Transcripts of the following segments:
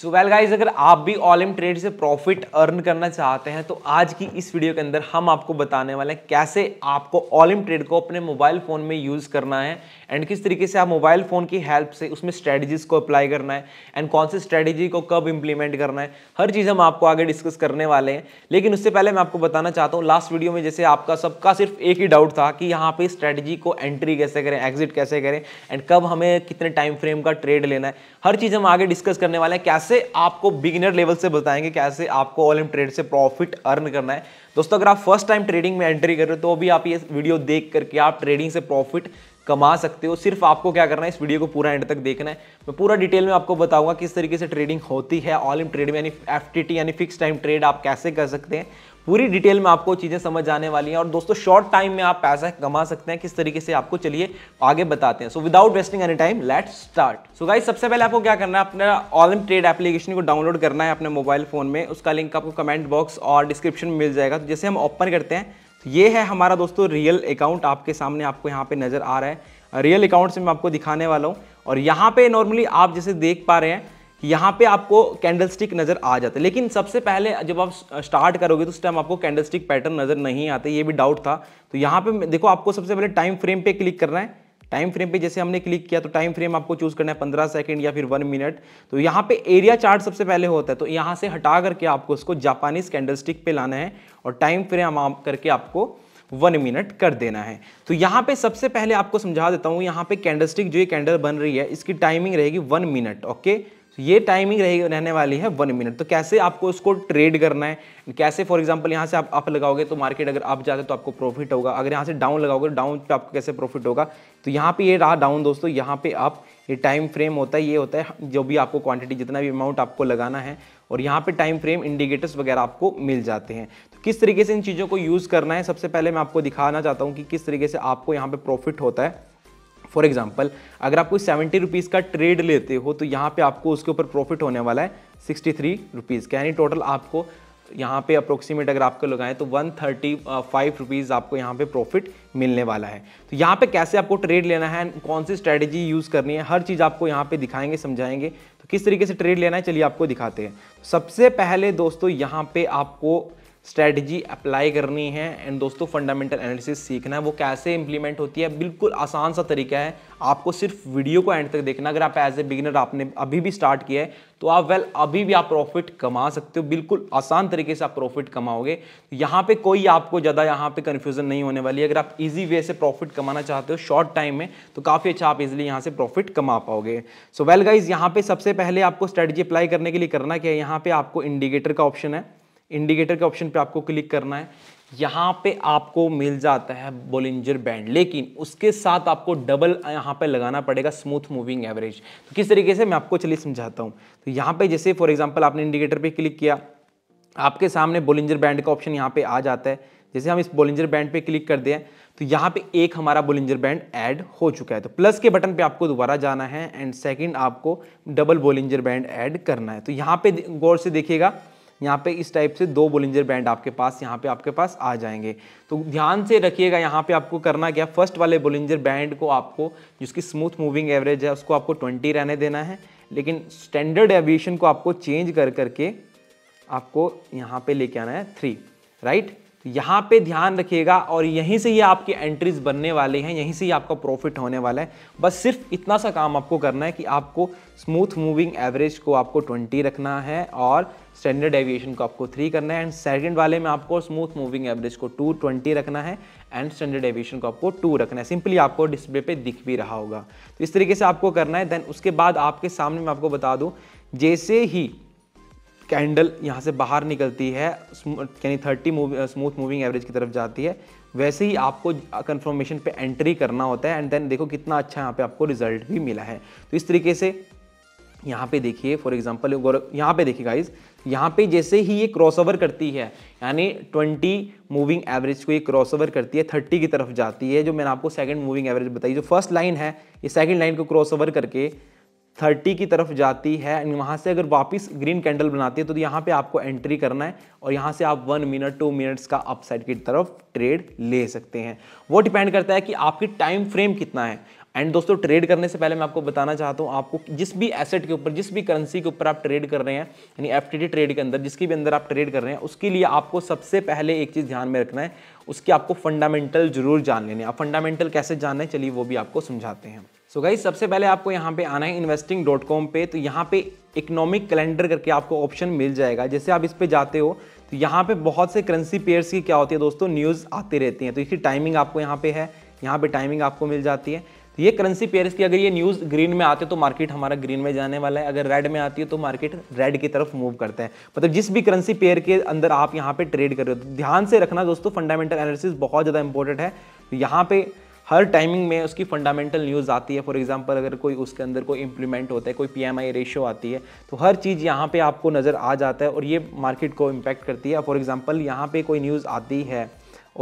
so well guys अगर आप भी ऑल इन ट्रेड से प्रॉफिट अर्न करना चाहते हैं तो आज की इस वीडियो के अंदर हम आपको बताने वाले हैं कैसे आपको ऑल इन ट्रेड को अपने मोबाइल फ़ोन में यूज़ करना है एंड किस तरीके से आप मोबाइल फ़ोन की हेल्प से उसमें स्ट्रेटजीज को अप्लाई करना है एंड कौन से स्ट्रेटजी को कब इम्प्लीमेंट करना है हर चीज़ हम आपको आगे डिस्कस करने वाले हैं लेकिन उससे पहले मैं आपको बताना चाहता हूँ लास्ट वीडियो में जैसे आपका सबका सिर्फ एक ही डाउट था कि यहाँ पर स्ट्रैटेजी को एंट्री कैसे करें एग्जिट कैसे करें एंड कब हमें कितने टाइम फ्रेम का ट्रेड लेना है हर चीज़ हम आगे डिस्कस करने वाले हैं कैसे कैसे आपको बिगिनर लेवल से बताएंगे कैसे आपको ऑल इन ट्रेड से प्रॉफिट अर्न करना है दोस्तों अगर आप फर्स्ट टाइम ट्रेडिंग में एंट्री कर रहे हो तो अभी आप ये वीडियो देख करके आप ट्रेडिंग से प्रॉफिट कमा सकते हो सिर्फ आपको क्या करना है इस वीडियो को पूरा एंड तक देखना है मैं पूरा डिटेल में आपको बताऊंगा किस तरीके से ट्रेडिंग होती है ऑल इन ट्रेड में यानी एफ यानी फिक्स टाइम ट्रेड आप कैसे कर सकते हैं पूरी डिटेल में आपको चीज़ें समझ आने वाली हैं और दोस्तों शॉर्ट टाइम में आप पैसा कमा सकते हैं किस तरीके से आपको चलिए आगे बताते हैं so without wasting any time let start so guys सबसे पहले आपको क्या करना है अपना ऑलम ट्रेड एप्लीकेशन को डाउनलोड करना है अपने मोबाइल फोन में उसका लिंक आपको कमेंट बॉक्स और डिस्क्रिप्शन में मिल जाएगा तो जैसे हम ओपन करते हैं तो ये है हमारा दोस्तों रियल अकाउंट आपके सामने आपको यहाँ पे नज़र आ रहा है रियल अकाउंट से मैं आपको दिखाने वाला हूँ और यहाँ पे नॉर्मली आप जैसे देख पा रहे हैं यहाँ पे आपको कैंडलस्टिक नज़र आ जाता है लेकिन सबसे पहले जब आप स्टार्ट करोगे तो उस टाइम आपको कैंडलस्टिक पैटर्न नज़र नहीं आते ये भी डाउट था तो यहाँ पे देखो आपको सबसे पहले टाइम फ्रेम पे क्लिक करना है टाइम फ्रेम पे जैसे हमने क्लिक किया तो टाइम फ्रेम आपको चूज़ करना है पंद्रह सेकंड या फिर वन मिनट तो यहाँ पे एरिया चार्ट सबसे पहले होता है तो यहाँ से हटा करके आपको उसको जापानीज कैंडल स्टिक पर लाना है और टाइम फ्रेम आप करके आपको वन मिनट कर देना है तो यहाँ पे सबसे पहले आपको समझा देता हूँ यहाँ पे कैंडल स्टिक जो ये कैंडल बन रही है इसकी टाइमिंग रहेगी वन मिनट ओके तो ये टाइमिंग रहे रहने वाली है वन मिनट तो कैसे आपको इसको ट्रेड करना है कैसे फॉर एग्जांपल यहाँ से आप अप लगाओगे तो मार्केट अगर अप जाते तो आपको प्रॉफिट होगा अगर यहाँ से डाउन लगाओगे डाउन तो पे आपको कैसे प्रॉफिट होगा तो यहाँ पे ये रहा डाउन दोस्तों यहाँ पे आप ये टाइम फ्रेम होता है ये होता है जो भी आपको क्वांटिटी जितना भी अमाउंट आपको लगाना है और यहाँ पे टाइम फ्रेम इंडिकेटर्स वगैरह आपको मिल जाते हैं तो किस तरीके से इन चीज़ों को यूज़ करना है सबसे पहले मैं आपको दिखाना चाहता हूँ कि किस तरीके से आपको यहाँ पर प्रॉफिट होता है फॉर एग्जाम्पल अगर आप कोई सेवेंटी रुपीज़ का ट्रेड लेते हो तो यहाँ पे आपको उसके ऊपर प्रॉफिट होने वाला है सिक्सटी थ्री रुपीज़ का यानी टोटल आपको यहाँ पे अप्रोक्सीमेट अगर आपको लगाएं तो वन थर्टी फाइव रुपीज़ आपको यहाँ पे प्रॉफिट मिलने वाला है तो यहाँ पे कैसे आपको ट्रेड लेना है कौन सी स्ट्रैटेजी यूज़ करनी है हर चीज़ आपको यहाँ पे दिखाएंगे समझाएंगे तो किस तरीके से ट्रेड लेना है चलिए आपको दिखाते हैं सबसे पहले दोस्तों यहाँ पर आपको स्ट्रैटेजी अप्लाई करनी है एंड दोस्तों फंडामेंटल एनालिसिस सीखना है वो कैसे इंप्लीमेंट होती है बिल्कुल आसान सा तरीका है आपको सिर्फ वीडियो को एंड तक देखना अगर आप एज ए बिगिनर आपने अभी भी स्टार्ट किया है तो आप वेल अभी भी आप प्रॉफिट कमा सकते हो बिल्कुल आसान तरीके से आप प्रॉफिट कमाओगे यहाँ पे कोई आपको ज़्यादा यहाँ पे कन्फ्यूजन नहीं होने वाली है अगर आप इजी वे से प्रॉफिट कमाना चाहते हो शॉर्ट टाइम में तो काफ़ी अच्छा आप इजिली यहाँ से प्रॉफिट कमा पाओगे सो वेल गाइज यहाँ पे सबसे पहले आपको स्ट्रेटजी अप्लाई करने के लिए करना क्या है यहाँ पे आपको इंडिकेटर का ऑप्शन है इंडिकेटर के ऑप्शन पे आपको क्लिक करना है यहाँ पे आपको मिल जाता है बोलिंजर बैंड लेकिन उसके साथ आपको डबल यहाँ पे लगाना पड़ेगा स्मूथ मूविंग एवरेज तो किस तरीके से मैं आपको चलिए समझाता हूँ तो यहाँ पे जैसे फॉर एग्जांपल आपने इंडिकेटर पे क्लिक किया आपके सामने बोलिंजर बैंड का ऑप्शन यहाँ पे आ जाता है जैसे हम इस बोलिंजर बैंड पे क्लिक कर दें तो यहाँ पे एक हमारा बोलिंजर बैंड ऐड हो चुका है तो प्लस के बटन पे आपको दोबारा जाना है एंड सेकंड आपको डबल बोलिंजर बैंड ऐड करना है तो यहाँ पे गौर से देखिएगा यहाँ पे इस टाइप से दो बोलिंजर बैंड आपके पास यहाँ पे आपके पास आ जाएंगे तो ध्यान से रखिएगा यहाँ पे आपको करना क्या फर्स्ट वाले बोलिंजर बैंड को आपको जिसकी स्मूथ मूविंग एवरेज है उसको आपको ट्वेंटी रहने देना है लेकिन स्टैंडर्ड एविएशन को आपको चेंज कर करके आपको यहाँ पर लेके आना है थ्री राइट तो यहाँ पे ध्यान रखिएगा और यहीं से ये आपके एंट्रीज बनने वाले हैं यहीं से ही आपका प्रॉफिट होने वाला है बस सिर्फ इतना सा काम आपको करना है कि आपको स्मूथ मूविंग एवरेज को आपको 20 रखना है और स्टैंडर्ड एविएशन को आपको थ्री करना है एंड सेकंड वाले में आपको स्मूथ मूविंग एवरेज को टू ट्वेंटी रखना है एंड स्टैंडर्ड एविएशन को आपको टू रखना है सिंपली आपको डिस्प्ले पर दिख भी रहा होगा तो इस तरीके से आपको करना है देन उसके बाद आपके सामने मैं आपको बता दूँ जैसे ही कैंडल यहाँ से बाहर निकलती है यानी थर्टी स्मूथ मूविंग एवरेज की तरफ जाती है वैसे ही आपको कन्फर्मेशन पे एंट्री करना होता है एंड देन देखो कितना अच्छा यहाँ पे आपको रिजल्ट भी मिला है तो इस तरीके से यहाँ पे देखिए फॉर एग्जांपल यहाँ पे देखिए गाइज यहाँ पे जैसे ही ये क्रॉस ओवर करती है यानी ट्वेंटी मूविंग एवरेज को ये क्रॉस ओवर करती है थर्टी की तरफ जाती है जो मैंने आपको सेकंड मूविंग एवरेज बताई जो फर्स्ट लाइन है ये सेकंड लाइन को क्रॉस ओवर करके थर्टी की तरफ जाती है एंड वहाँ से अगर वापस ग्रीन कैंडल बनाती है तो यहाँ पे आपको एंट्री करना है और यहाँ से आप वन मिनट टू मिनट्स का अपसाइड की तरफ ट्रेड ले सकते हैं वो डिपेंड करता है कि आपकी टाइम फ्रेम कितना है एंड दोस्तों ट्रेड करने से पहले मैं आपको बताना चाहता हूँ आपको जिस भी एसेट के ऊपर जिस भी करेंसी के ऊपर आप ट्रेड कर रहे हैं यानी एफ ट्रेड के अंदर जिसके भी अंदर आप ट्रेड कर रहे हैं उसके लिए आपको सबसे पहले एक चीज़ ध्यान में रखना है उसकी आपको फंडामेंटल जरूर जान लेने आप फंडामेंटल कैसे जानना है चलिए वो भी आपको समझाते हैं सो गाइज सबसे पहले आपको यहाँ पे आना है इन्वेस्टिंग डॉट कॉम पर तो यहाँ पे इकोनॉमिक कैलेंडर करके आपको ऑप्शन मिल जाएगा जैसे आप इस पर जाते हो तो यहाँ पे बहुत से करेंसी पेयर्स की क्या होती है दोस्तों न्यूज़ आती रहती हैं तो इसकी टाइमिंग आपको यहाँ पे है यहाँ पे टाइमिंग आपको मिल जाती है तो ये करेंसी पेयर्स की अगर ये न्यूज़ ग्रीन में आते तो मार्केट हमारा ग्रीन में जाने वाला है अगर रेड में आती है तो मार्केट रेड की तरफ मूव करते हैं मतलब जिस भी करेंसी पेयर के अंदर आप यहाँ पे ट्रेड कर रहे हो तो ध्यान से रखना दोस्तों फंडामेंटल एनालिसिस बहुत ज़्यादा इंपॉर्टेंट है तो यहाँ पे हर टाइमिंग में उसकी फंडामेंटल न्यूज़ आती है फॉर एग्जांपल अगर कोई उसके अंदर कोई इंप्लीमेंट होता है कोई पीएमआई रेशियो आती है तो हर चीज़ यहाँ पे आपको नज़र आ जाता है और ये मार्केट को इम्पैक्ट करती है फॉर एग्जाम्पल यहाँ पर कोई न्यूज़ आती है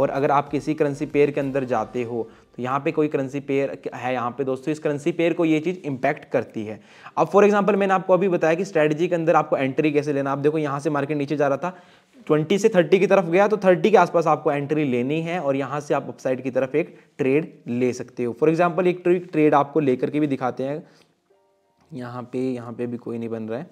और अगर आप किसी करेंसी पेयर के अंदर जाते हो तो यहाँ पे कोई करेंसी पेयर है यहाँ पे दोस्तों इस करेंसी पेयर को ये चीज़ इम्पैक्ट करती है अब फॉर एग्जांपल मैंने आपको अभी बताया कि स्ट्रैटेजी के अंदर आपको एंट्री कैसे लेना आप देखो यहाँ से मार्केट नीचे जा रहा था ट्वेंटी से थर्टी की तरफ गया तो थर्टी के आसपास आपको एंट्री लेनी है और यहाँ से आप अपसाइड की तरफ एक ट्रेड ले सकते हो फॉर एग्जाम्पल एक ट्रेड आपको लेकर के भी दिखाते हैं यहाँ पे यहाँ पे भी कोई नहीं बन रहा है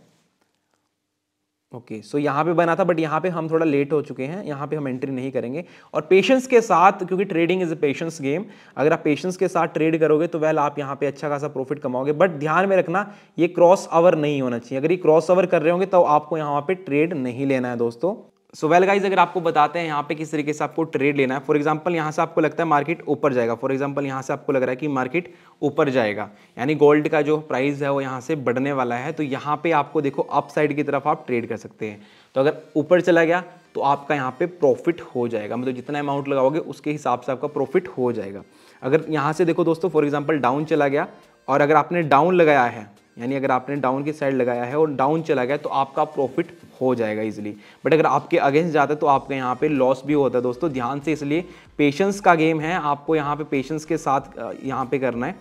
ओके okay, सो so यहाँ पे बना था बट यहाँ पे हम थोड़ा लेट हो चुके हैं यहाँ पे हम एंट्री नहीं करेंगे और पेशेंस के साथ क्योंकि trading is a patience game अगर आप पेशेंस के साथ ट्रेड करोगे तो वेल आप यहाँ पे अच्छा खासा प्रॉफिट कमाओगे बट ध्यान में रखना ये क्रॉस ओवर नहीं होना चाहिए अगर ये क्रॉस ओवर कर रहे होंगे तो आपको यहाँ पे ट्रेड नहीं लेना है दोस्तों सो वेल गाइज अगर आपको बताते हैं यहाँ पे किस तरीके से आपको ट्रेड लेना है फॉर एग्जाम्पल यहाँ से आपको लगता है मार्केट ऊपर जाएगा फॉर एग्जाम्पल यहाँ से आपको लग रहा है कि मार्केट ऊपर जाएगा यानी गोल्ड का जो प्राइस है वो यहाँ से बढ़ने वाला है तो यहाँ पे आपको देखो अप साइड की तरफ आप ट्रेड कर सकते हैं तो अगर ऊपर चला गया तो आपका यहाँ पे प्रॉफिट हो जाएगा मतलब जितना अमाउंट लगाओगे उसके हिसाब से आपका प्रॉफिट हो जाएगा अगर यहाँ से देखो दोस्तों फॉर एग्जाम्पल डाउन चला गया और अगर आपने डाउन लगाया है यानी अगर आपने डाउन की साइड लगाया है और डाउन चला गया तो आपका प्रॉफिट हो जाएगा इजिली बट अगर आपके अगेंस्ट जाता है तो आपका यहाँ पे लॉस भी होता है दोस्तों ध्यान से इसलिए पेशेंस का गेम है आपको यहाँ पे पेशेंस के साथ यहाँ पे करना है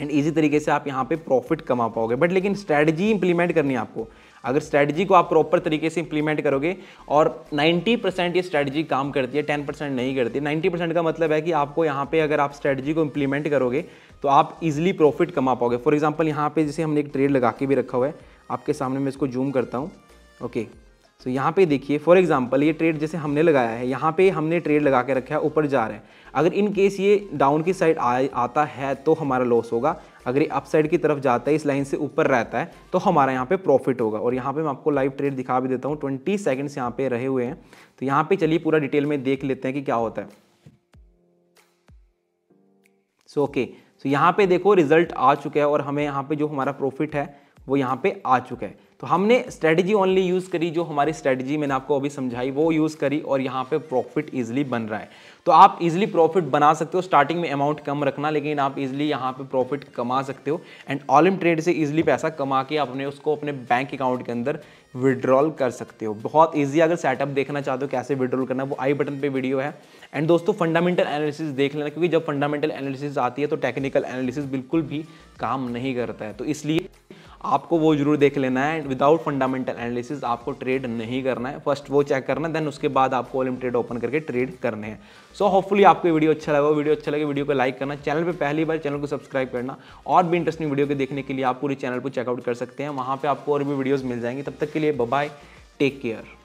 एंड इजी तरीके से आप यहाँ पे प्रॉफिट कमा पाओगे बट लेकिन स्ट्रैटेजी इंप्लीमेंट करनी है आपको अगर स्ट्रैटेजी को आप प्रॉपर तरीके से इंप्लीमेंट करोगे और 90 परसेंट ये स्ट्रैटेजी काम करती है 10 परसेंट नहीं करती 90 परसेंट का मतलब है कि आपको यहाँ पे अगर आप स्ट्रैटेजी को इंप्लीमेंट करोगे तो आप इजिली प्रॉफिट कमा पाओगे फॉर एग्जाम्पल यहाँ पर जैसे हमने एक ट्रेड लगा के भी रखा हुआ है आपके सामने मैं इसको जूम करता हूँ ओके सो so, यहाँ पे देखिए फॉर एग्जाम्पल ये ट्रेड जैसे हमने लगाया है यहाँ पे हमने ट्रेड लगा के रखा है ऊपर जा रहा है अगर इन केस ये डाउन की साइड आता है तो हमारा लॉस होगा अगर ये अपसाइड की तरफ जाता है इस लाइन से ऊपर रहता है तो हमारा यहाँ पे प्रॉफिट होगा और यहाँ पे मैं आपको लाइव ट्रेड दिखा भी देता हूँ ट्वेंटी सेकेंड्स यहाँ पे रहे हुए हैं तो यहाँ पे चलिए पूरा डिटेल में देख लेते हैं कि क्या होता है सो ओके सो यहाँ पे देखो रिजल्ट आ चुका है और हमें यहाँ पे जो हमारा प्रॉफिट है वो यहाँ पे आ चुका है तो हमने स्ट्रेटजी ओनली यूज़ करी जो हमारी स्ट्रेटजी मैंने आपको अभी समझाई वो यूज़ करी और यहाँ पे प्रॉफिट ईजिली बन रहा है तो आप इजिली प्रॉफिट बना सकते हो स्टार्टिंग में अमाउंट कम रखना लेकिन आप इजिली यहाँ पे प्रॉफिट कमा सकते हो एंड ऑल इन ट्रेड से इजिली पैसा कमा के आप अपने उसको अपने बैंक अकाउंट के अंदर विड्रॉल कर सकते हो बहुत ईजी अगर सेटअप देखना चाहते हो कैसे विड्रॉल करना वो आई बटन पर वीडियो है एंड दोस्तों फंडामेंटल एनालिसिस देख लेना क्योंकि जब फंडामेंटल एनालिसिस आती है तो टेक्निकल एनालिसिस बिल्कुल भी काम नहीं करता है तो इसलिए आपको वो जरूर देख लेना है विदाउट फंडामेंटल एनालिसिस आपको ट्रेड नहीं करना है फर्स्ट वो चेक करना है देन उसके बाद आपको ओलिम ट्रेड ओपन करके ट्रेड करने हैं सो होपफुली आपको वीडियो अच्छा लगा वीडियो अच्छा लगे वीडियो को लाइक करना चैनल पर पहली बार चैनल को सब्सक्राइब करना और भी इंटरेस्टिंग वीडियो के देखने के लिए आप पूरे चैनल को चेकआउट कर सकते हैं वहाँ पर आपको और भी वीडियोज़ मिल जाएंगे तब तक के लिए बाय टेक केयर